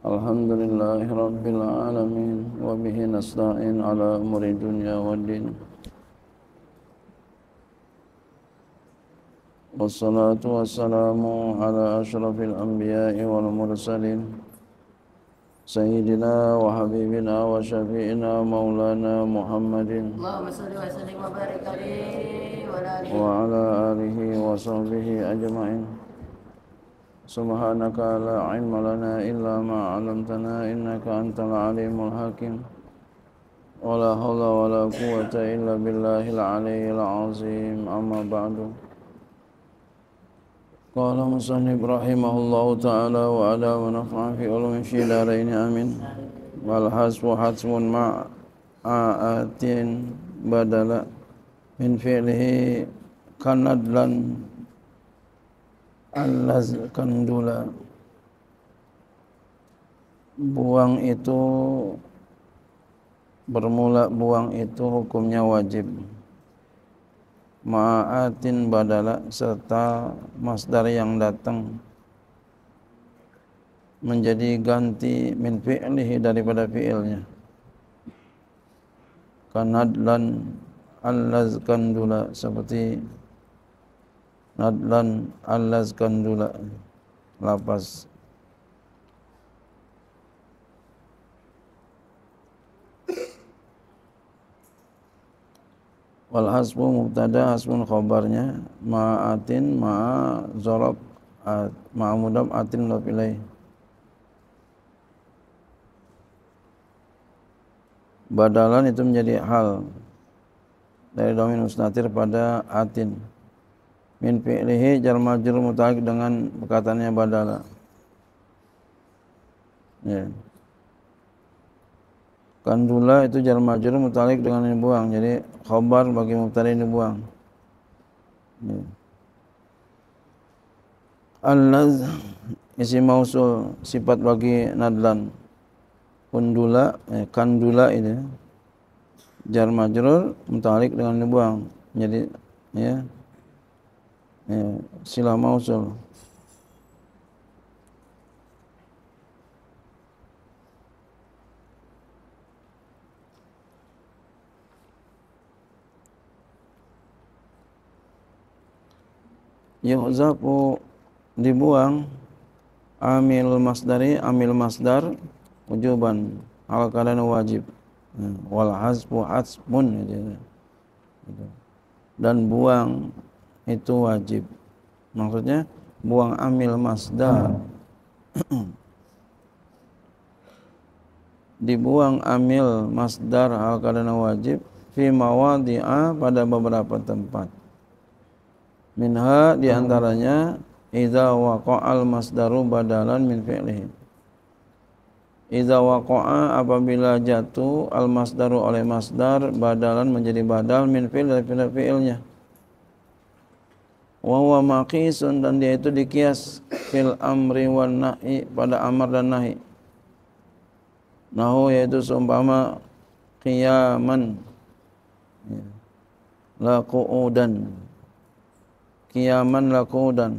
الحمد لله رب العالمين وبه نستعين على أمور الدنيا والدين والصلاة والسلام على أشرف الأنبياء والمرسلين سيدنا وحبيبنا وشفيعنا مولانا محمد اللهم صل وسلم وبارك عليه وعلى آله وصحبه أجمعين سبحانك لا علم لنا إلا ما علمتنا إنك أنت العليم الحكيم ولا حول ولا قوة إلا بالله العلي العظيم أما بعد قال مصنف رحمه الله تعالى وعلى ونفع في علوم في دارين آمين والحسب حسب مع آت بدلا من فعله كندلا al dula Buang itu Bermula buang itu hukumnya wajib Ma'atin badala serta masdar yang datang Menjadi ganti min fi'lihi daripada fi'ilnya Kanadlan al-lazkandula seperti Nadlan Alas Gandula Lapas Wal hasbu mubtada hasbun khabarnya ma'atin ma'a zarab ma'a atin la pilih badalan itu menjadi hal dari dominus natir pada atin min fi'lihi jar majrur mutaalliq dengan perkataannya badala. Ya. Kandula itu jar majrur mutaalliq dengan ini buang. Jadi khobar bagi mubtadi ini buang. Ya. Allaz isi mausul sifat bagi nadlan. Kundula, eh, kandula ini jar majrur mutaalliq dengan ini buang. Jadi ya Ya, silah mausul. Yuhzabu dibuang amil masdari amil masdar ujuban, al kalan wajib eh, wal hasbu hasbun dan buang itu wajib. Maksudnya buang amil masdar. Dibuang amil masdar al karena wajib fi mawadi'a pada beberapa tempat. Minha di antaranya idza waqa'a al masdaru badalan min fi'lihi. Idza waqa'a apabila jatuh al masdaru oleh masdar badalan menjadi badal min fi'l dari fi'ilnya. Fi wa huwa maqisun dan dia itu dikias fil amri wan nahi pada amar dan nahi nahu yaitu seumpama qiyaman ya. la qu'udan qiyaman la qu'udan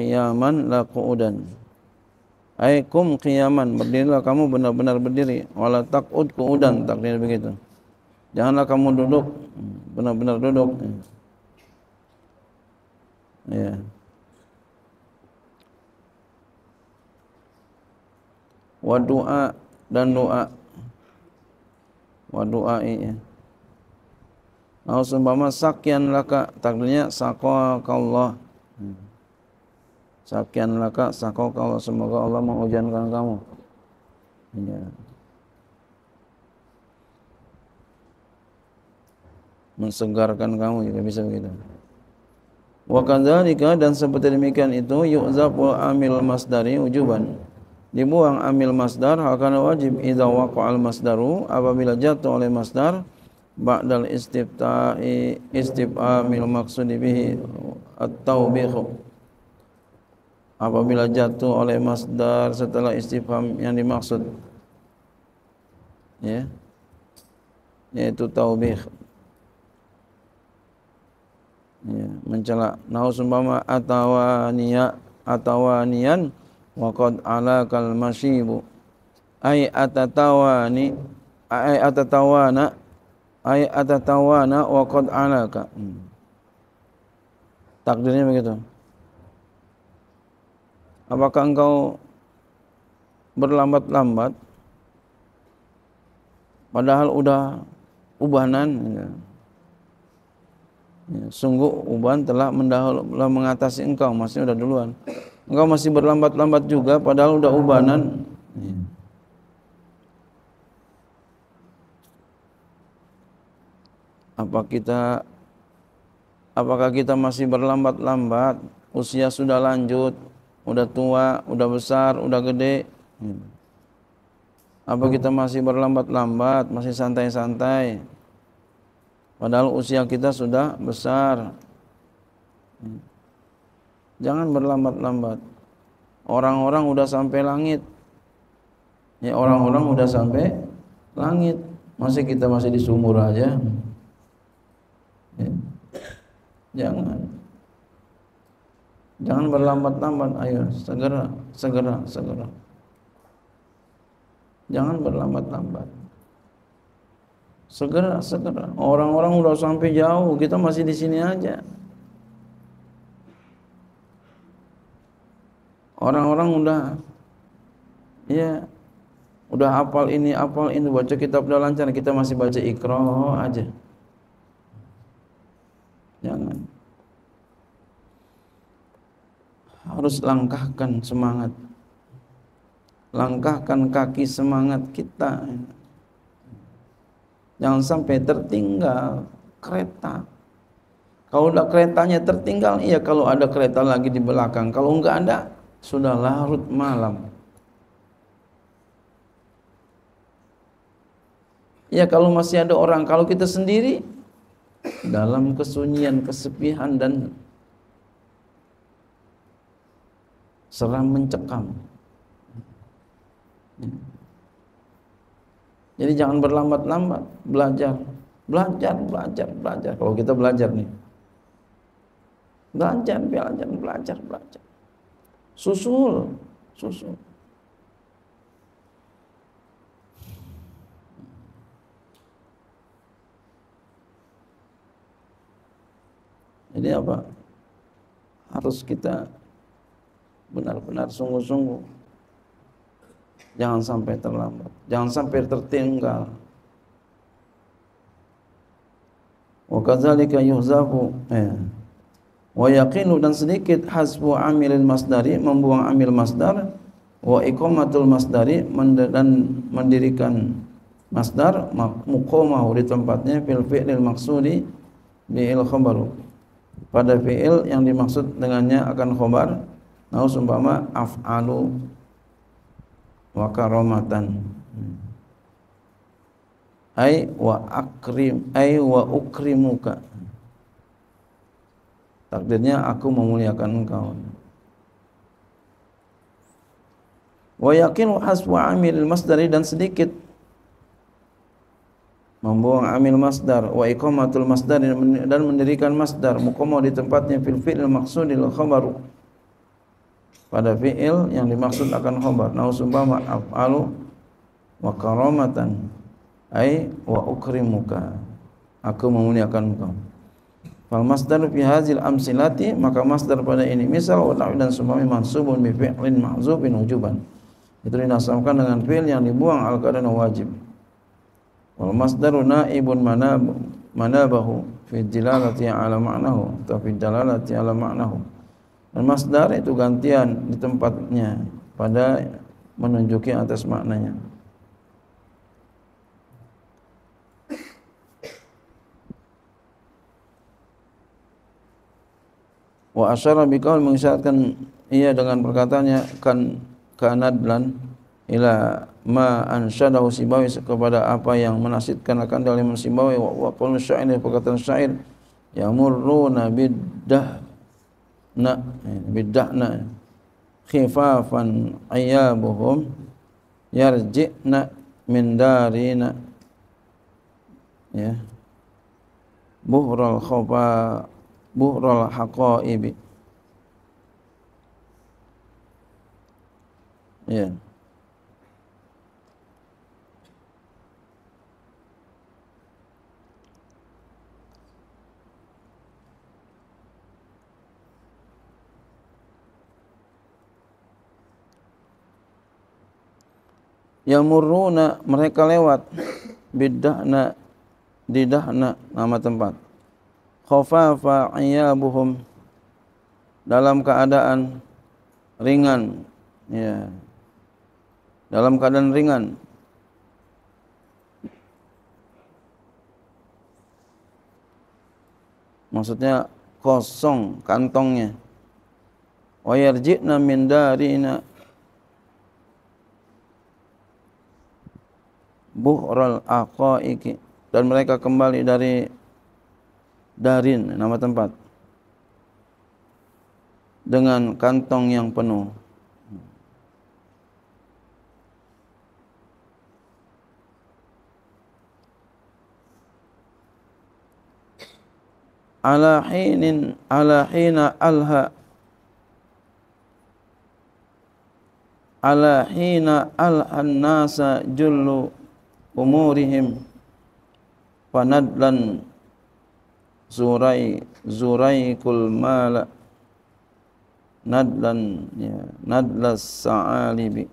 qiyaman la qu'udan Aikum qiyaman berdirilah kamu benar-benar berdiri wala taqud qudan takdir begitu. Janganlah kamu duduk benar-benar duduk. Ya. Wa doa dan doa. Wa doa ya. Nah, sumpama sakian laka takdirnya sakaka Allah. Hmm sakian laka sakau kalau semoga Allah menghujankan kamu. Ya. Mensegarkan kamu juga ya, bisa begitu. Wa kadzalika dan seperti demikian itu yu'zafu amil masdari ujuban. Dibuang amil masdar akan wajib idawak al masdaru apabila jatuh oleh masdar ba'dal istifta'i istif'a mil maqsudi bihi at-taubikh apabila jatuh oleh masdar setelah istifham yang dimaksud ya yaitu taubih ya mencela nahu sumpama atawaniya atawanian waqad alakal masyibu ai atatawani ai atatawana ai atatawana waqad ala hmm. takdirnya begitu apakah engkau berlambat-lambat padahal udah ubanan ya. Ya, sungguh uban telah mendahulu mengatasi engkau maksudnya udah duluan engkau masih berlambat-lambat juga padahal udah ubanan ya. apa kita apakah kita masih berlambat-lambat usia sudah lanjut udah tua, udah besar, udah gede. Apa kita masih berlambat-lambat, masih santai-santai? Padahal usia kita sudah besar. Jangan berlambat-lambat. Orang-orang udah sampai langit. Ya orang-orang udah sampai langit. Masih kita masih di sumur aja. Ya. Jangan. Jangan berlambat-lambat, ayo segera, segera, segera. Jangan berlambat-lambat. Segera, segera. Orang-orang udah sampai jauh, kita masih di sini aja. Orang-orang udah ya udah apal ini, apal ini, baca kitab udah lancar, kita masih baca ikro aja. harus langkahkan semangat langkahkan kaki semangat kita jangan sampai tertinggal kereta kalau udah keretanya tertinggal iya kalau ada kereta lagi di belakang kalau enggak ada sudah larut malam Ya kalau masih ada orang, kalau kita sendiri dalam kesunyian, kesepian dan seram mencekam. Jadi jangan berlambat-lambat belajar, belajar, belajar, belajar. Kalau oh, kita belajar nih, belajar, belajar, belajar, belajar. Susul, susul. Jadi apa? Harus kita benar-benar sungguh-sungguh. Jangan sampai terlambat, jangan sampai tertinggal. Wa kadzalika yuhzafu ya. Wa yaqinu dan sedikit hasbu amilil masdari membuang amil masdar wa iqamatul masdari dan mendirikan masdar muqamahu di tempatnya fil fi'lil maqsudi bi il pada fi'il yang dimaksud dengannya akan khabar Nau sumpama af'alu wa karamatan. Ai wa akrim, ai wa ukrimuka. Takdirnya aku memuliakan engkau. Wa yakin wa hasbu amil masdari dan sedikit membuang amil masdar wa iqamatul masdar dan mendirikan masdar muqamma di tempatnya fil fi'il maqsudil khabaru pada fi'il yang dimaksud akan khobar nau sumpama af'alu wa karamatan ay wa ukrimuka aku memuliakan engkau fal masdar fi hazil amsilati maka masdar pada ini misal wa ta'ala dan sumpama mansubun bi fi'lin mahzubin wujuban itu dinasabkan dengan fi'il yang dibuang al qadan wajib wal masdaru naibun mana manabahu fi dilalati ala ma'nahu atau fi dalalati ala ma'nahu dan masdar itu gantian di tempatnya pada menunjuki atas maknanya. Wa asyara biqaul mengisyaratkan ia dengan perkataannya kan kanadlan ila ma ansyadahu sibawi kepada apa yang menasidkan akan dalam sibawi wa qul syair perkataan syair yamurru nabiddah na eh, bidakna khifafan ayyabuhum yarji'na min darina ya buhral khofa buhral haqaibi ya yeah. yang muruna mereka lewat bidahna didahna nama tempat khafafa ayabuhum dalam keadaan ringan ya dalam keadaan ringan maksudnya kosong kantongnya wayarjina min darina buhral aqaiki dan mereka kembali dari darin nama tempat dengan kantong yang penuh ala hinin ala hina alha ala hina alhan nasa jullu umurihim panadlan zurai zurai kul mala nadlan ya nadlas saalibi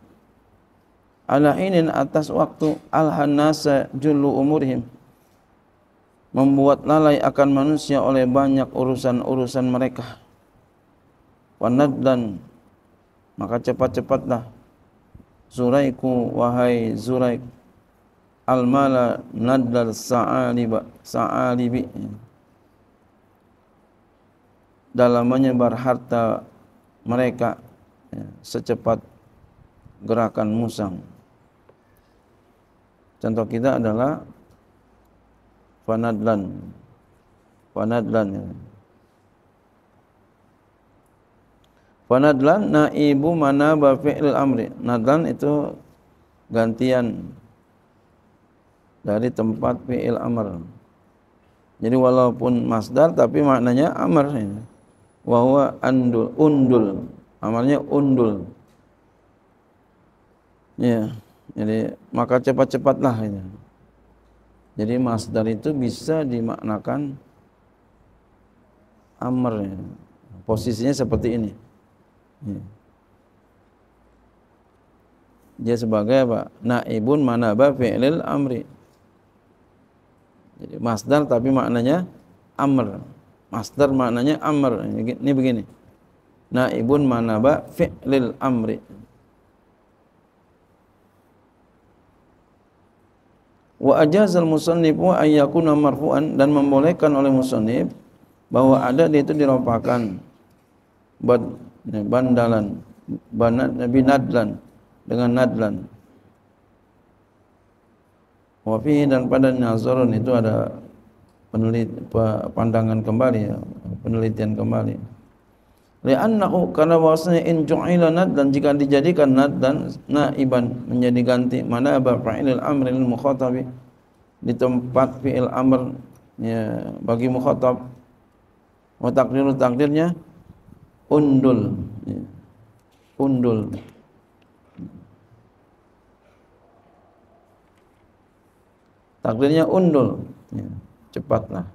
ala inin atas waktu alhanasa julu umurihim membuat lalai akan manusia oleh banyak urusan-urusan mereka panadlan maka cepat-cepatlah zuraiku wahai zuraiku al-mala nadlar sa'aliba sa'alibi dalam menyebar harta mereka ya, secepat gerakan musang contoh kita adalah fanadlan fanadlan ya. fanadlan naibu manaba fi'il amri nadlan itu gantian dari tempat fi'il amr. Jadi walaupun masdar tapi maknanya amr. Wa huwa andul, undul. Amarnya undul. Ya. Jadi maka cepat-cepatlah ini. Jadi masdar itu bisa dimaknakan amr. Posisinya seperti ini. Ya. Dia sebagai apa? Naibun manaba fi'lil amri. Jadi masdar tapi maknanya amr. Masdar maknanya amr. Ini begini. Naibun manaba fi'lil amri. Wa ajazal musannib wa ayyakuna marfu'an dan membolehkan oleh musannib bahwa ada di itu dirapakan bandalan binadlan dengan nadlan Wafi dan pada Nazarun itu ada penelit pandangan kembali ya, penelitian kembali. Li'annahu karena bahasnya in ju'ila dan jika dijadikan nad dan naiban menjadi ganti mana fi'il amr lil mukhatabi di tempat fi'il amr ya, bagi mukhatab wa takdir takdirnya undul ya. undul takdirnya undul ya, cepatlah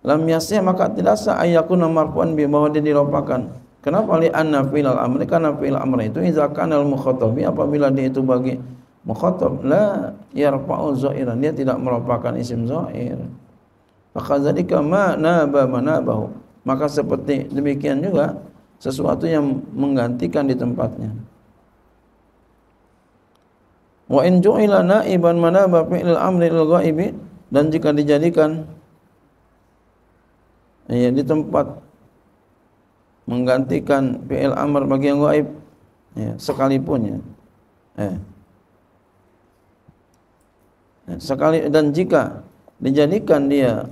lam yasih maka tidak sah ayakun marfu'an bi bahwa dia dilupakan kenapa li anna fil amri karena fil amri itu idza kana al mukhatabi apabila dia itu bagi mukhatab la yarfa'u zairan dia tidak merupakan isim zair maka zalika ma naba manabahu maka seperti demikian juga sesuatu yang menggantikan di tempatnya wa in ju'ila naiban mana fi'il amri lil ghaibi dan jika dijadikan ya di tempat menggantikan fi'il amr bagi yang ghaib ya sekalipun ya eh sekali dan jika dijadikan dia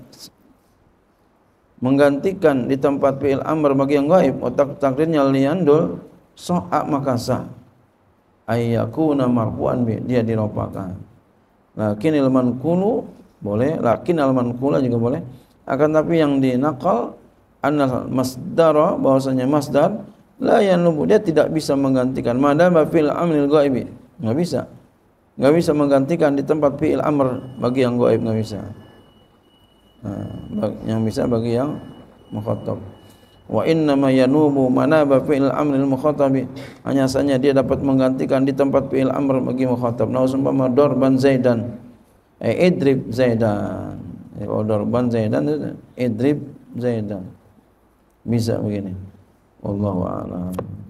menggantikan di tempat fi'il amr bagi yang ghaib otak takdirnya liandul so'a makasa ayakuna marfu'an dia dirofakkan. Lakin ilman kulu boleh, lakin alman kula juga boleh. Akan tapi yang di nakal, anna masdar, bahasanya masdar lah yang yanlubu dia tidak bisa menggantikan madan fil amril ghaibi. nggak bisa. nggak bisa menggantikan di tempat fi'il amr bagi yang gaib nggak bisa. Nah, ha, yang bisa bagi yang mukhatab wa inna ma yanubu manaba fi'il amr al hanya saja dia dapat menggantikan di tempat fi'il amr bagi mukhatab nah umpama dorban zaidan eh idrib zaidan eh oh, dorban zaidan idrib zaidan bisa begini wallahu a'lam